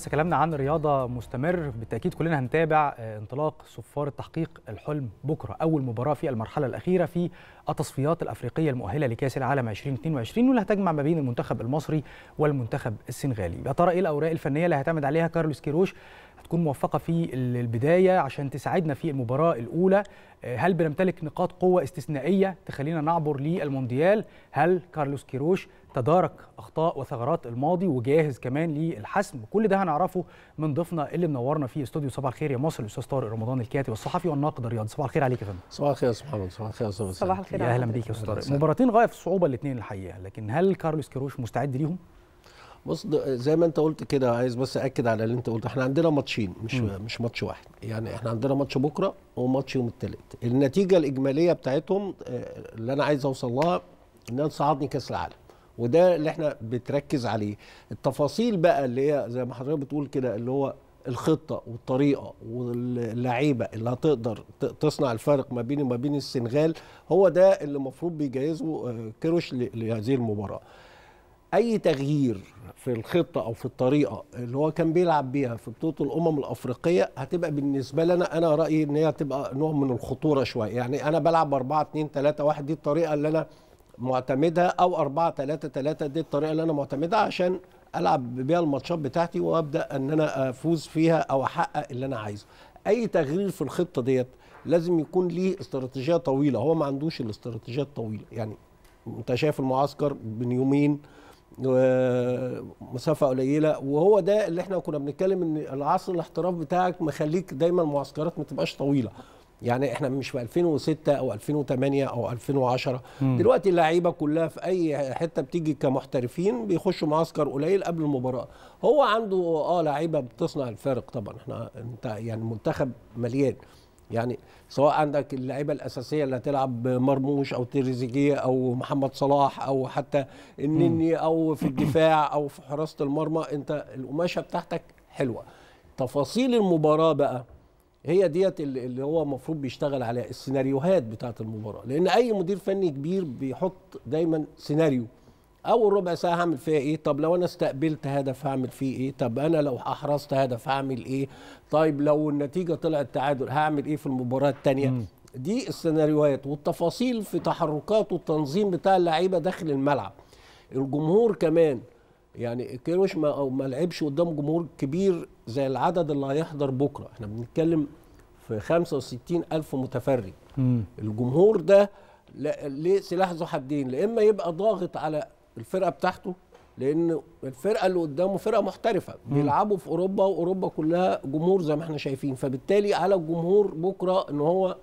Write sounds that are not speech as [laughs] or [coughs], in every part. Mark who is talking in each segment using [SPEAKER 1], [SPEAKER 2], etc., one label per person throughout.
[SPEAKER 1] لسه كلامنا عن رياضة مستمر بالتأكيد كلنا هنتابع آه، انطلاق صفار التحقيق الحلم بكرة أول مباراة في المرحلة الأخيرة في التصفيات الأفريقية المؤهلة لكأس العالم 2022 واللي هتجمع ما بين المنتخب المصري والمنتخب السنغالي يا ترى إيه الأوراق الفنية اللي هتعمد عليها كارلوس كيروش هتكون موفقه في البدايه عشان تساعدنا في المباراه الاولى آه، هل بنمتلك نقاط قوه استثنائيه تخلينا نعبر للمونديال هل كارلوس كيروش تدارك اخطاء وثغرات الماضي وجاهز كمان للحسم كل ده هنعرفه من ضيفنا اللي منورنا في استوديو صباح الخير يا مصر الاستاذ طارق رمضان الكاتب الصحفي والناقد الرياضي
[SPEAKER 2] صباح الخير عليك يا فندم صباح الخير يا سبحان الله صباح
[SPEAKER 1] الخير يا استاذ صباح الخير اهلا بيك يا استاذ طارق مباراتين غايه في الصعوبه الاثنين الحقيقه لكن هل كارلوس كيروش مستعد ليهم
[SPEAKER 2] بص زي ما انت قلت كده عايز بس اكد على اللي انت قلته احنا عندنا ماتشين مش م. مش ماتش واحد يعني احنا عندنا ماتش بكره وماتش يوم الثلاث النتيجه الاجماليه بتاعتهم آه، اللي انا عايز اوصل لها ان انا صعدني كاس العالم وده اللي احنا بتركز عليه التفاصيل بقى اللي هي زي ما حضرتك بتقول كده اللي هو الخطه والطريقه واللعيبه اللي هتقدر تصنع الفرق ما بيني وما بين السنغال هو ده اللي المفروض بيجهزه آه، كروش لهذه المباراه اي تغيير في الخطه او في الطريقه اللي هو كان بيلعب بيها في بطوله الامم الافريقيه هتبقى بالنسبه لنا انا رايي ان هي هتبقى نوع من الخطوره شويه يعني انا بلعب 4 2 3 1 دي الطريقه اللي انا معتمدها او 4 3 3 دي الطريقه اللي انا معتمدها عشان العب بيها الماتشات بتاعتي وابدا ان انا افوز فيها او احقق اللي انا عايزه اي تغيير في الخطه ديت لازم يكون ليه استراتيجيه طويله هو ما عندوش الاستراتيجيه الطويله يعني انت شايف المعسكر من يومين ومسافه قليله وهو ده اللي احنا كنا بنتكلم ان العصر الاحتراف بتاعك مخليك دايما المعسكرات ما تبقاش طويله يعني احنا مش في 2006 او 2008 او 2010 مم. دلوقتي اللعيبه كلها في اي حته بتيجي كمحترفين بيخشوا معسكر قليل قبل المباراه هو عنده اه لعيبه بتصنع الفارق طبعا احنا انت يعني منتخب مليان يعني سواء عندك اللعيبه الاساسيه اللي هتلعب مرموش او تريزيجيه او محمد صلاح او حتى النني او في الدفاع او في حراسه المرمى انت القماشه بتاعتك حلوه تفاصيل المباراه بقى هي ديت اللي هو المفروض بيشتغل عليها السيناريوهات بتاعه المباراه لان اي مدير فني كبير بيحط دايما سيناريو اول ربع ساعه هعمل فيها ايه طب لو انا استقبلت هدف هعمل فيه ايه طب انا لو احرزت هدف هعمل ايه طيب لو النتيجه طلعت تعادل هعمل ايه في المباراه الثانيه دي السيناريوهات والتفاصيل في تحركات والتنظيم بتاع اللعيبه داخل الملعب الجمهور كمان يعني كيروش ما او ما لعبش قدام جمهور كبير زي العدد اللي هيحضر بكره احنا بنتكلم في 65 الف متفرج الجمهور ده ليه سلاح ذو حدين لا اما يبقى ضاغط على الفرقه بتاعته لان الفرقه اللي قدامه فرقه محترفه بيلعبوا في اوروبا واوروبا كلها جمهور زي ما احنا شايفين فبالتالي على الجمهور بكره ان هو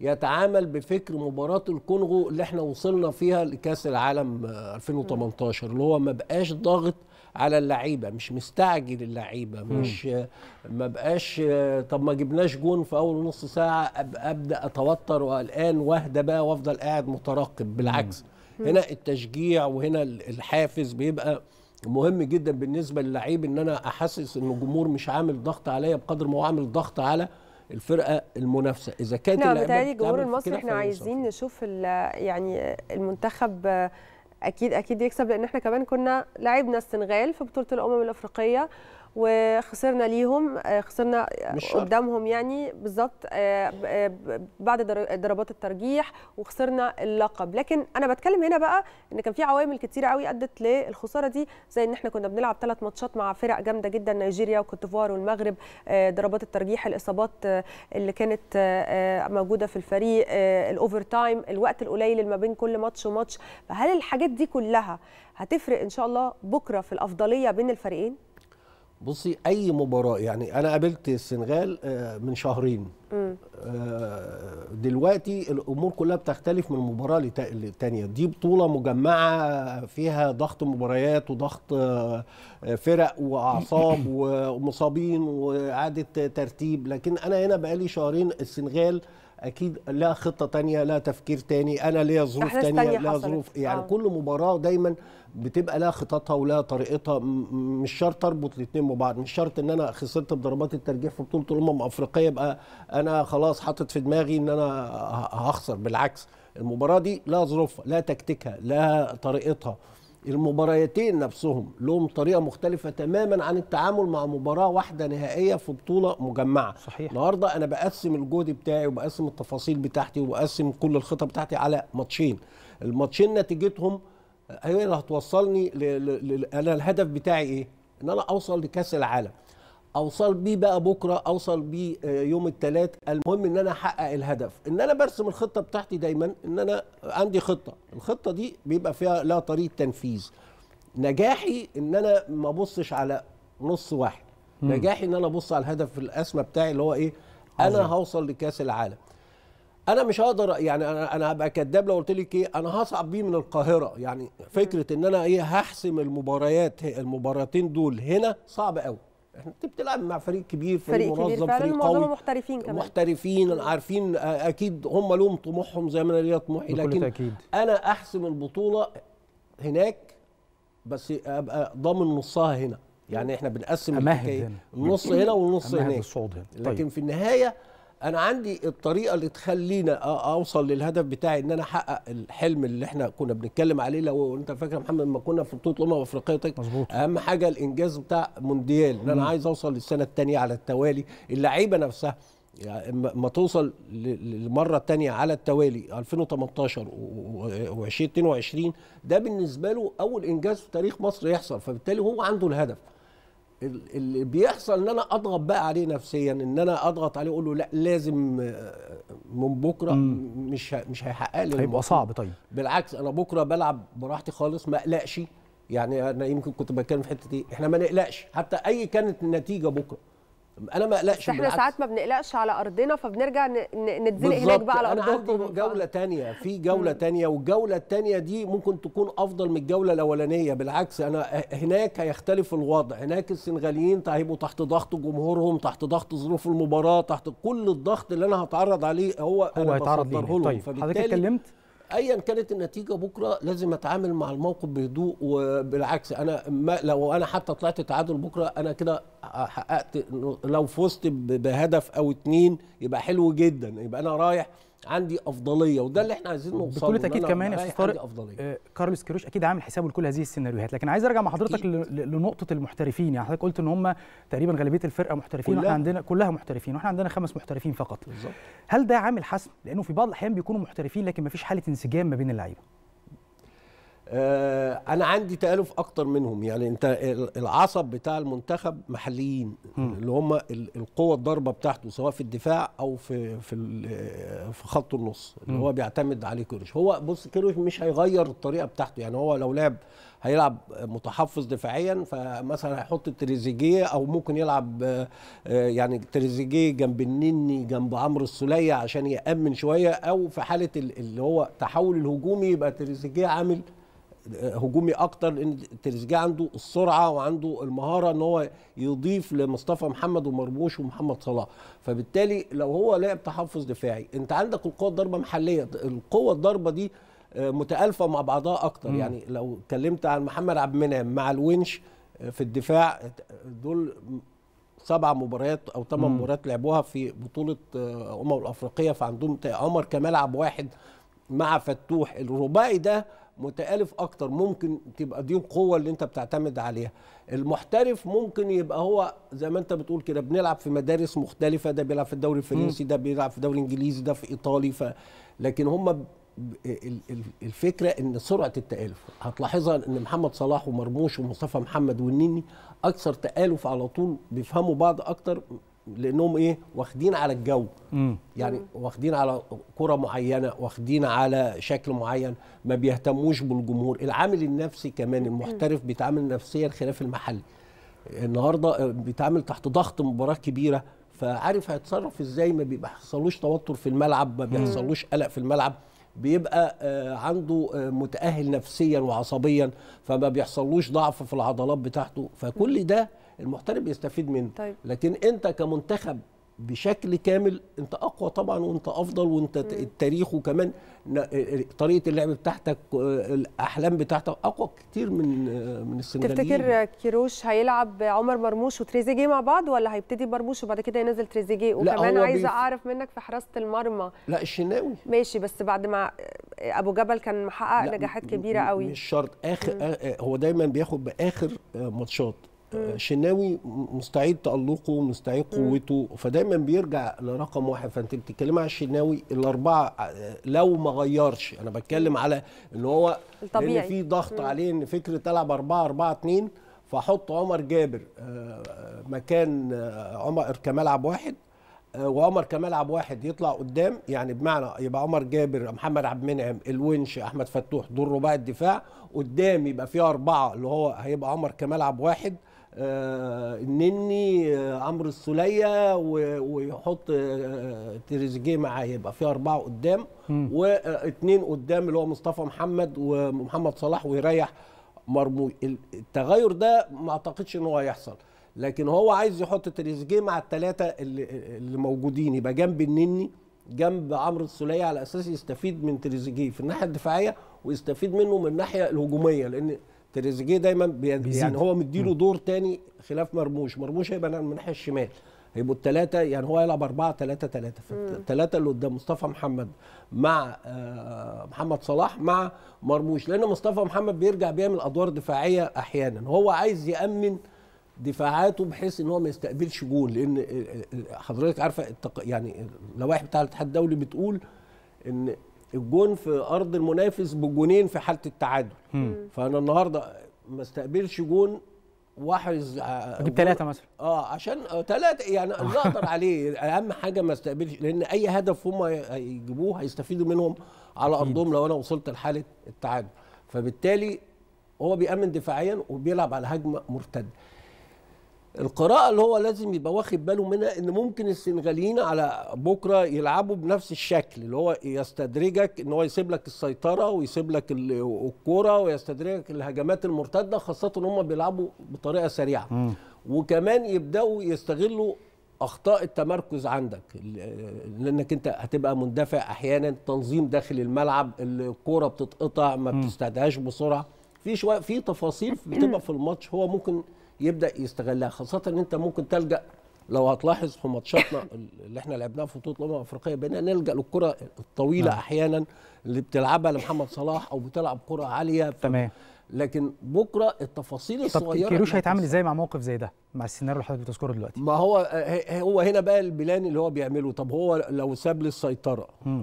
[SPEAKER 2] يتعامل بفكر مباراه الكونغو اللي احنا وصلنا فيها لكاس العالم 2018 آه، اللي هو ما بقاش ضاغط على اللعيبه مش مستعجل اللعيبه مش آه، ما بقاش آه، طب ما جبناش جون في اول نص ساعه ابدا اتوتر وقلقان واهدى بقى وافضل قاعد مترقب بالعكس هنا التشجيع وهنا الحافز بيبقى مهم جدا بالنسبه للعيب ان انا احسس ان الجمهور مش عامل ضغط عليا بقدر ما هو عامل ضغط على الفرقه المنافسه اذا كانت نعم بتهيألي الجمهور المصري احنا عايزين
[SPEAKER 3] نشوف يعني المنتخب اكيد اكيد يكسب لان احنا كمان كنا لعبنا السنغال في بطوله الامم الافريقيه وخسرنا ليهم آه، خسرنا قدامهم يعني بالظبط آه، بعد ضربات الترجيح وخسرنا اللقب لكن انا بتكلم هنا بقى ان كان في عوامل كتيره قوي ادت للخساره دي زي ان احنا كنا بنلعب ثلاث ماتشات مع فرق جامده جدا نيجيريا وكوتيفوار والمغرب آه، ضربات الترجيح الاصابات اللي كانت موجوده في الفريق الاوفر تايم الوقت القليل اللي ما بين كل ماتش وماتش فهل الحاجات دي كلها هتفرق ان شاء الله بكره في الافضليه بين الفريقين
[SPEAKER 2] بصي اي مباراه يعني انا قابلت السنغال آه، من شهرين آه، دلوقتي الامور كلها بتختلف من مباراه للتانيه دي بطوله مجمعه فيها ضغط مباريات وضغط آه، فرق واعصاب [coughs] ومصابين واعاده ترتيب لكن انا هنا بقالي شهرين السنغال اكيد لا خطه تانية لا تفكير تاني انا ليا ظروف تانية لا ظروف يعني آه. كل مباراه دايما بتبقى لها خططها ولها طريقتها مش شرط اربط الاثنين ببعض مش شرط ان انا خسرت بضربات الترجيح في بطوله الامم الافريقيه يبقى انا خلاص حاطط في دماغي ان انا هخسر بالعكس المباراه دي لها ظروفها لها تكتيكها لها طريقتها المباريتين نفسهم لهم طريقه مختلفه تماما عن التعامل مع مباراه واحده نهائيه في بطوله مجمعه صحيح النهارده انا بقسم الجهد بتاعي وبقسم التفاصيل بتاعتي وبقسم كل الخطه بتاعتي على ماتشين الماتشين نتيجتهم هي أيوة، اللي هتوصلني ل... ل... ل... انا الهدف بتاعي ايه ان انا اوصل لكاس العالم اوصل بيه بقى بكره اوصل بيه آه، يوم الثلاث المهم ان انا احقق الهدف ان انا برسم الخطه بتاعتي دايما ان انا عندي خطه الخطه دي بيبقى فيها لها طريقه تنفيذ نجاحي ان انا ما ابصش على نص واحد مم. نجاحي ان انا ابص على الهدف الاسمى بتاعي اللي هو ايه انا هوصل لكاس العالم انا مش هقدر يعني انا انا هبقى كداب لو قلت لك ايه انا هصعب بيه من القاهره يعني فكره ان انا ايه هحسم المباريات المباراتين دول هنا صعب قوي احنا بتلعب مع فريق كبير فريق, فريق منظم كبير فعلا فريق قوي
[SPEAKER 3] محترفين كمان
[SPEAKER 2] محترفين عارفين آه، اكيد هم لهم طموحهم زي ما انا ليا طموحي لكن تأكيد. انا احسم البطوله هناك بس ابقى ضامن نصها هنا يعني احنا بنقسم النص هنا والنص هناك هنا. طيب. لكن طيب. في النهايه انا عندي الطريقه اللي تخلينا اوصل للهدف بتاعي ان انا احقق الحلم اللي احنا كنا بنتكلم عليه لو انت فاكر محمد لما كنا في بطوله الامم الافريقيه مظبوط اهم حاجه الانجاز بتاع مونديال ان انا عايز اوصل للسنه الثانيه على التوالي اللعيبه نفسها يعني ما توصل للمره الثانيه على التوالي 2018 و2022 ده بالنسبه له اول انجاز في تاريخ مصر يحصل فبالتالي هو عنده الهدف اللي بيحصل ان انا اضغط بقى عليه نفسيا ان انا اضغط عليه اقول له لا لازم آه، من بكره مش مش هيحقق لي هيبقى صعب طيب بالعكس انا بكره بلعب براحتي خالص ما اقلقش يعني انا يمكن كنت بتكلم في حته ايه احنا ما نقلقش حتى اي كانت النتيجه بكره انا ما اقلقش احنا ساعات
[SPEAKER 3] ما بنقلقش على ارضنا فبنرجع نتزنق هناك بقى على ارضنا
[SPEAKER 2] انا جوله ثانيه في جوله ثانيه والجوله الثانيه دي ممكن تكون افضل من الجوله الاولانيه بالعكس انا هناك هيختلف الوضع هناك السنغاليين هيبقوا تحت ضغط جمهورهم تحت ضغط ظروف المباراه تحت كل الضغط اللي انا هتعرض عليه هو, هو هيتعرض ليه طيب حضرتك اتكلمت ايا كانت النتيجه بكره لازم اتعامل مع الموقف بهدوء وبالعكس انا ما لو انا حتى طلعت تعادل بكره انا كده حققت لو فزت بهدف او اتنين يبقى حلو جدا يبقى انا رايح عندي افضليه وده اللي احنا عايزين نوصله بكل تاكيد كمان يا استاذ طارق آه كارلوس كيروش
[SPEAKER 1] اكيد عامل حسابه لكل هذه السيناريوهات لكن عايز ارجع مع حضرتك لنقطه المحترفين يعني حضرتك قلت ان هم تقريبا غالبيه الفرقه محترفين واحنا عندنا كلها محترفين واحنا عندنا خمس محترفين فقط بالزبط. هل ده عامل حسم لانه في بعض الاحيان بيكونوا محترفين لكن ما فيش حاله انسجام ما بين اللعيبه
[SPEAKER 2] آه، انا عندي تالف اكتر منهم يعني انت العصب بتاع المنتخب محليين اللي هم القوه الضاربه بتاعته سواء في الدفاع او في في آه، في خط النص اللي هو بيعتمد عليه كيروش هو بص كيروش مش هيغير الطريقه بتاعته يعني هو لو لعب هيلعب متحفظ دفاعيا فمثلا هيحط تريزيجيه او ممكن يلعب آه، يعني تريزيجيه جنب النني جنب عمرو السوليه عشان يامن شويه او في حاله اللي هو تحول الهجومي يبقى تريزيجيه عامل هجومي اكتر لان تريزيجيه عنده السرعه وعنده المهاره ان هو يضيف لمصطفى محمد ومرموش ومحمد صلاح فبالتالي لو هو لعب تحفظ دفاعي انت عندك القوه الضربه محليه القوه الضربه دي آه، متالفه مع بعضها اكتر م. يعني لو اتكلمت عن محمد عبد المنعم مع الونش آه، في الدفاع دول سبع مباريات او ثمان مباريات لعبوها في بطوله آه، امم الافريقيه فعندهم عمر عب واحد مع فتوح الرباعي ده متالف اكتر ممكن تبقى دي القوه اللي انت بتعتمد عليها المحترف ممكن يبقى هو زي ما انت بتقول كده بنلعب في مدارس مختلفه ده بيلعب في الدوري الفرنسي ده بيلعب في الدوري الانجليزي ده في ايطالي ف لكن هم الفكره ان سرعه التالف هتلاحظها ان محمد صلاح ومرموش ومصطفى محمد والنني اكثر تالف على طول بيفهموا بعض اكتر لانهم ايه واخدين على الجو مم. يعني واخدين على كره معينه واخدين على شكل معين ما بيهتموش بالجمهور العامل النفسي كمان المحترف بيتعامل نفسيا خلاف المحلي النهارده بيتعامل تحت ضغط مباراه كبيره فعارف هيتصرف ازاي ما بيحصلوش توتر في الملعب ما بيحصلوش قلق في الملعب بيبقى آه، عنده آه، متاهل نفسيا وعصبيا فما بيحصلوش ضعف في العضلات بتاعته فكل ده المحترف بيستفيد منه طيب. لكن انت كمنتخب بشكل كامل انت اقوى طبعا وانت افضل وانت التاريخ وكمان طريقه اللعب بتاعتك الاحلام بتاعتك اقوى كتير من من السنغاليين تفتكر
[SPEAKER 3] كيروش هيلعب عمر مرموش وتريزيجيه مع بعض ولا هيبتدي مرموش وبعد كده ينزل تريزيجيه وكمان عايزه بيف... اعرف منك في حراسه المرمى
[SPEAKER 2] لا الشناوي
[SPEAKER 3] ماشي بس بعد ما ابو جبل كان محقق نجاحات كبيره قوي مش
[SPEAKER 2] شرط اخر م. آه، هو دايما بياخد باخر آه، ماتشات شناوي مستعيد تألقه مستعيد قوته فدايما بيرجع لرقم واحد فانت بتتكلمي على الشناوي الاربعه لو ما غيرش انا بتكلم على ان هو الطبيعي لان في ضغط عليه ان فكره تلعب أربعة أربعة اتنين فحط عمر جابر آه، مكان آه، عمر كمال عب واحد آه، وعمر كمال عب واحد يطلع قدام يعني بمعنى يبقى عمر جابر محمد عبد المنعم الونش احمد فتوح دور رباعي الدفاع قدام يبقى فيه اربعه اللي هو هيبقى عمر كمال عب واحد النني آه، آه، عمرو السوليه ويحط آه، تريزيجيه معاه يبقى في اربعه قدام واثنين قدام اللي هو مصطفى محمد ومحمد صلاح ويريح مرموش التغير ده ما اعتقدش ان هو هيحصل لكن هو عايز يحط تريزيجيه مع الثلاثه اللي, اللي موجودين يبقى جنب النني جنب عمرو السوليه على اساس يستفيد من تريزيجيه في الناحيه الدفاعيه ويستفيد منه من الناحيه الهجوميه لان تريزيجيه دايما يعني هو مديله دور تاني خلاف مرموش مرموش هيبقى نعم من الناحيه الشمال هيبقوا الثلاثه يعني هو هيلعب 4 3 3 فالثلاثه اللي قدام مصطفى محمد مع آه، محمد صلاح مع مرموش لان مصطفى محمد بيرجع بيعمل ادوار دفاعيه احيانا هو عايز يامن دفاعاته بحيث ان هو ما يستقبلش جول لان آه، آه، حضرتك عارفه يعني اللوائح بتاع الاتحاد الدولي بتقول ان الجون في ارض المنافس بجونين في حاله التعادل فانا النهارده ما استقبلش جون واحد آه، اجيب ثلاثه مثلا اه عشان ثلاثه آه، يعني [laughs] اللي اقدر عليه اهم حاجه ما استقبلش لان اي هدف هم هيجيبوه هيستفيدوا منهم على ارضهم لو انا وصلت لحاله التعادل فبالتالي هو بيامن دفاعيا وبيلعب على هجمه مرتده القراءة اللي هو لازم يبقى واخد باله منها ان ممكن السنغاليين على بكرة يلعبوا بنفس الشكل اللي هو يستدرجك ان هو يسيب لك السيطرة ويسيب لك الكورة ويستدرجك الهجمات المرتدة خاصة ان هم بيلعبوا بطريقة سريعة م. وكمان يبدأوا يستغلوا اخطاء التمركز عندك لانك انت هتبقى مندفع احيانا تنظيم داخل الملعب الكوره بتتقطع ما بتستدعاش بسرعه في شويه في تفاصيل بتبقى في الماتش هو ممكن يبدا يستغلها خاصه ان انت ممكن تلجا لو هتلاحظ في ماتشاتنا اللي احنا لعبناها في بطوله الامم الافريقيه بقينا نلجا للكره الطويله نعم. احيانا اللي بتلعبها لمحمد صلاح او بتلعب كره عاليه تمام لكن بكره التفاصيل الصغيره طب كيروش هيتعامل ازاي
[SPEAKER 1] مع موقف زي ده مع السيناريو اللي حضرتك بتذكره
[SPEAKER 2] دلوقتي ما هو هو هنا بقى البلان اللي هو بيعمله طب هو لو ساب لي السيطره آه،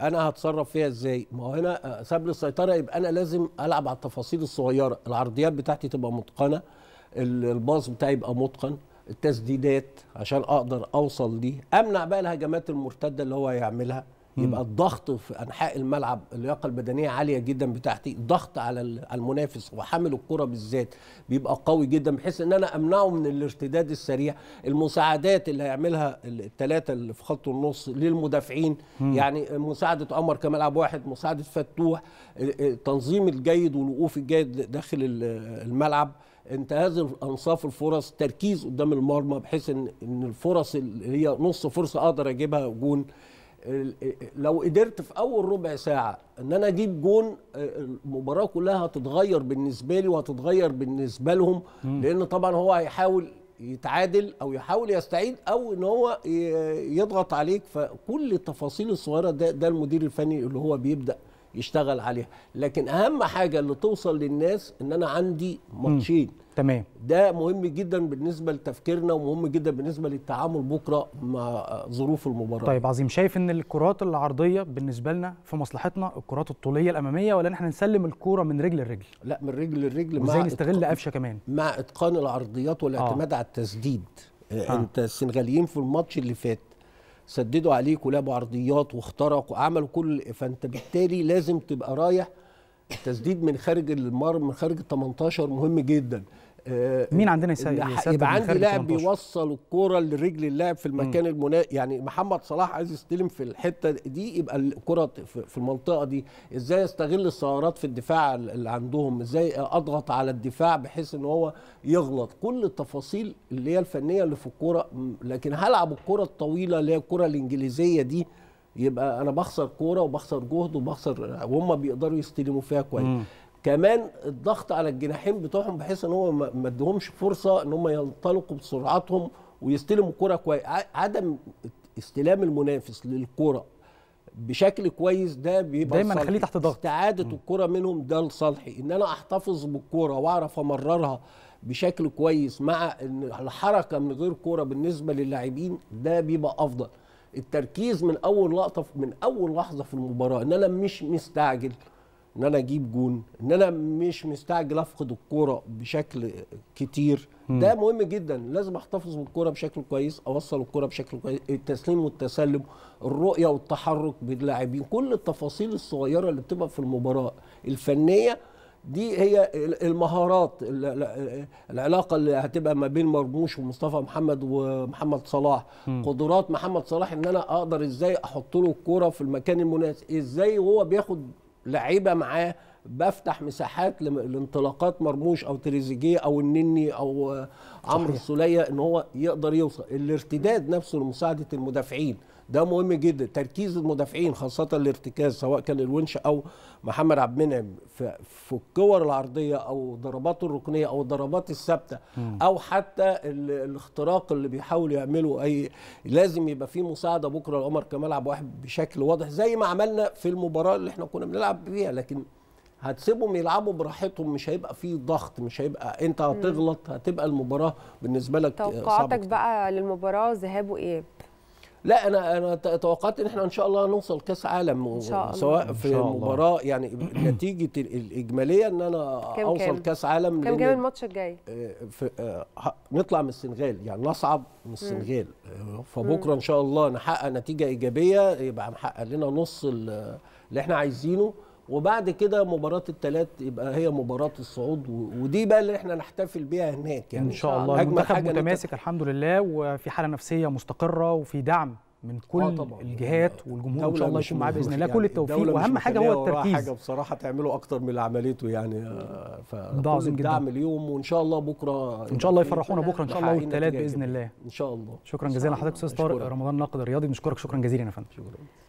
[SPEAKER 2] انا هتصرف فيها ازاي ما هو هنا آه، ساب لي السيطره يبقى انا لازم العب على التفاصيل الصغيره العرضيات بتاعتي تبقى متقنه الباص بتاعي يبقى متقن التسديدات عشان اقدر اوصل دي امنع بقى الهجمات المرتده اللي هو يعملها يبقى الضغط في انحاء الملعب اللياقه البدنيه عاليه جدا بتاعتي ضغط على المنافس وحامل الكره بالذات بيبقى قوي جدا بحيث ان انا امنعه من الارتداد السريع المساعدات اللي هيعملها الثلاثه اللي في خط النص للمدافعين م. يعني مساعده عمر كملعب واحد مساعده فتوح التنظيم الجيد والوقوف الجيد داخل الملعب انتهاز انصاف الفرص تركيز قدام المرمى بحيث ان ان الفرص اللي هي نص فرصه اقدر اجيبها جون لو قدرت في اول ربع ساعه ان انا اجيب جون آه، المباراه كلها هتتغير بالنسبه لي وهتتغير بالنسبه لهم لان طبعا هو هيحاول يتعادل او يحاول يستعيد او ان هو يضغط عليك فكل التفاصيل الصغيره ده ده المدير الفني اللي هو بيبدا يشتغل عليها لكن اهم حاجه اللي توصل للناس ان انا عندي ماتشين تمام ده مهم جدا بالنسبه لتفكيرنا ومهم جدا بالنسبه للتعامل بكره مع ظروف المباراه طيب عظيم
[SPEAKER 1] شايف ان الكرات العرضيه بالنسبه لنا في مصلحتنا الكرات الطوليه الاماميه ولا احنا نسلم الكوره من رجل لرجل
[SPEAKER 2] لا من رجل لرجل ازاي نستغل قفشه كمان مع اتقان العرضيات والاعتماد آه. على التسديد آه. انت السنغاليين في الماتش اللي فات سددوا عليك ولعبوا عرضيات واخترقوا وعملوا كل فانت بالتالي لازم تبقى رايح التسديد من خارج المرمى من خارج ال 18 مهم جدا آه، مين عندنا يساعد يبقى عندي لاعب بيوصل الكوره لرجل اللاعب في المكان المنا يعني محمد صلاح عايز يستلم في الحته دي يبقى الكره في المنطقه دي ازاي استغل الثغرات في الدفاع اللي عندهم ازاي اضغط على الدفاع بحيث ان هو يغلط كل التفاصيل اللي هي الفنيه اللي في الكوره لكن هلعب الكوره الطويله اللي هي الكوره الانجليزيه دي يبقى انا بخسر كوره وبخسر جهد وبخسر وهم بيقدروا يستلموا فيها كويس كمان الضغط على الجناحين بتوعهم بحيث ان هو ما ادهمش فرصه ان هم ينطلقوا بسرعتهم ويستلموا الكوره كويس عدم استلام المنافس للكره بشكل كويس ده بيبقى دايما خليه تحت ضغط استعاده الكره منهم ده لصالحي ان انا احتفظ بالكوره واعرف امررها بشكل كويس مع ان الحركه من غير كوره بالنسبه للاعبين ده بيبقى افضل التركيز من اول لقطه من اول لحظه في المباراه ان انا مش مستعجل ان انا اجيب جون ان انا مش مستعجل افقد الكوره بشكل كتير ده مهم جدا لازم احتفظ بالكوره بشكل كويس اوصل الكوره بشكل كويس التسليم والتسلم الرؤيه والتحرك باللاعبين كل التفاصيل الصغيره اللي بتبقى في المباراه الفنيه دي هي المهارات العلاقه اللي هتبقى ما بين مرموش ومصطفى محمد ومحمد صلاح م. قدرات محمد صلاح ان انا اقدر ازاي احط له الكوره في المكان المناسب ازاي وهو بياخد لعيبه معاه بفتح مساحات لانطلاقات مرموش او تريزيجيه او النني او عمرو السوليه ان هو يقدر يوصل الارتداد نفسه لمساعده المدافعين ده مهم جدا تركيز المدافعين خاصه الارتكاز سواء كان الونش او محمد عبد المنعم في, الكور العرضيه او ضرباته الركنيه او الضربات الثابته او حتى الاختراق اللي بيحاول يعمله اي لازم يبقى في مساعده بكره لعمر كملعب واحد بشكل واضح زي ما عملنا في المباراه اللي احنا كنا بنلعب بيها لكن هتسيبهم يلعبوا براحتهم مش هيبقى في ضغط مش هيبقى انت هتغلط هتبقى المباراه بالنسبه لك توقعاتك
[SPEAKER 3] بقى للمباراه ذهابه ايه
[SPEAKER 2] لا انا انا توقعت ان احنا ان شاء الله نوصل كاس عالم إن شاء الله. سواء في مباراه يعني [clears throat] نتيجه الاجماليه ان انا كم اوصل كم. كاس عالم كم جاي الماتش الجاي؟ آه، آه، نطلع من السنغال يعني نصعد من السنغال آه، فبكره ان شاء الله نحقق نتيجه ايجابيه يبقى محقق لنا نص اللي احنا عايزينه وبعد كده مباراه الثلاث يبقى هي مباراه الصعود ودي بقى اللي احنا نحتفل بيها هناك يعني ان شاء الله المنتخب متماسك
[SPEAKER 1] نت... الحمد لله وفي حاله نفسيه مستقره وفي دعم من كل آه الجهات والجمهور ان شاء الله يكون معاه باذن الله يعني كل التوفيق واهم حاجه هو التركيز حاجه
[SPEAKER 2] بصراحه تعمله اكتر من اللي عملته يعني آه، فكل عظيم الدعم اليوم وان شاء الله بكره ان شاء الله يفرحونا بكره ان شاء الله والثلاث باذن الله
[SPEAKER 1] ان شاء الله شكرا جزيلا لحضرتك استاذ طارق رمضان ناقد رياضي بنشكرك شكرا جزيلا يا فندم شكرا